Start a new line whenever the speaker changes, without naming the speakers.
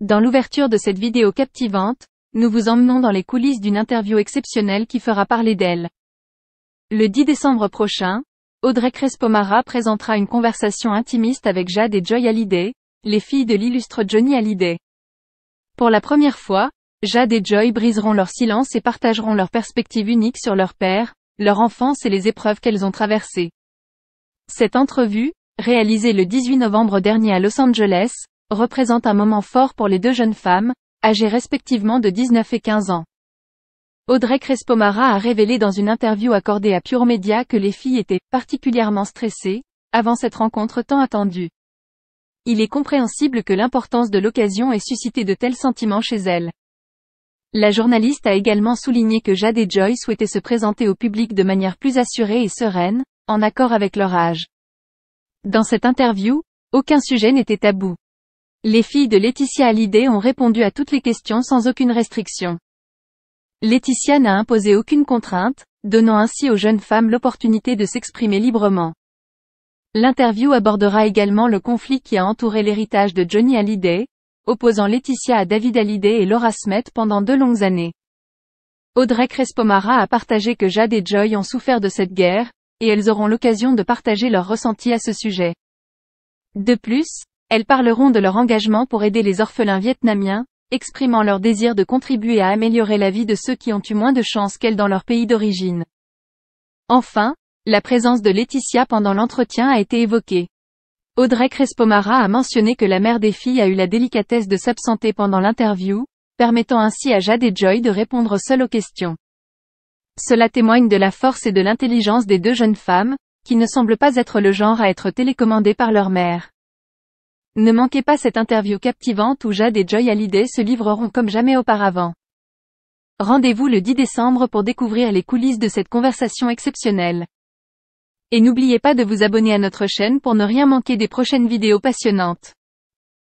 Dans l'ouverture de cette vidéo captivante, nous vous emmenons dans les coulisses d'une interview exceptionnelle qui fera parler d'elle. Le 10 décembre prochain, Audrey Crespomara présentera une conversation intimiste avec Jade et Joy Hallyday, les filles de l'illustre Johnny Hallyday. Pour la première fois, Jade et Joy briseront leur silence et partageront leur perspective unique sur leur père, leur enfance et les épreuves qu'elles ont traversées. Cette entrevue, réalisée le 18 novembre dernier à Los Angeles, représente un moment fort pour les deux jeunes femmes, âgées respectivement de 19 et 15 ans. Audrey Crespomara a révélé dans une interview accordée à Pure Media que les filles étaient particulièrement stressées avant cette rencontre tant attendue. Il est compréhensible que l'importance de l'occasion ait suscité de tels sentiments chez elles. La journaliste a également souligné que Jade et Joy souhaitaient se présenter au public de manière plus assurée et sereine, en accord avec leur âge. Dans cette interview, aucun sujet n'était tabou. Les filles de Laetitia Hallyday ont répondu à toutes les questions sans aucune restriction. Laetitia n'a imposé aucune contrainte, donnant ainsi aux jeunes femmes l'opportunité de s'exprimer librement. L'interview abordera également le conflit qui a entouré l'héritage de Johnny Hallyday, opposant Laetitia à David Hallyday et Laura Smith pendant deux longues années. Audrey Crespomara a partagé que Jade et Joy ont souffert de cette guerre, et elles auront l'occasion de partager leurs ressentis à ce sujet. De plus, elles parleront de leur engagement pour aider les orphelins vietnamiens, exprimant leur désir de contribuer à améliorer la vie de ceux qui ont eu moins de chance qu'elles dans leur pays d'origine. Enfin, la présence de Laetitia pendant l'entretien a été évoquée. Audrey Crespomara a mentionné que la mère des filles a eu la délicatesse de s'absenter pendant l'interview, permettant ainsi à Jade et Joy de répondre seule aux questions. Cela témoigne de la force et de l'intelligence des deux jeunes femmes, qui ne semblent pas être le genre à être télécommandées par leur mère. Ne manquez pas cette interview captivante où Jade et Joy Hallyday se livreront comme jamais auparavant. Rendez-vous le 10 décembre pour découvrir les coulisses de cette conversation exceptionnelle. Et n'oubliez pas de vous abonner à notre chaîne pour ne rien manquer des prochaines vidéos passionnantes.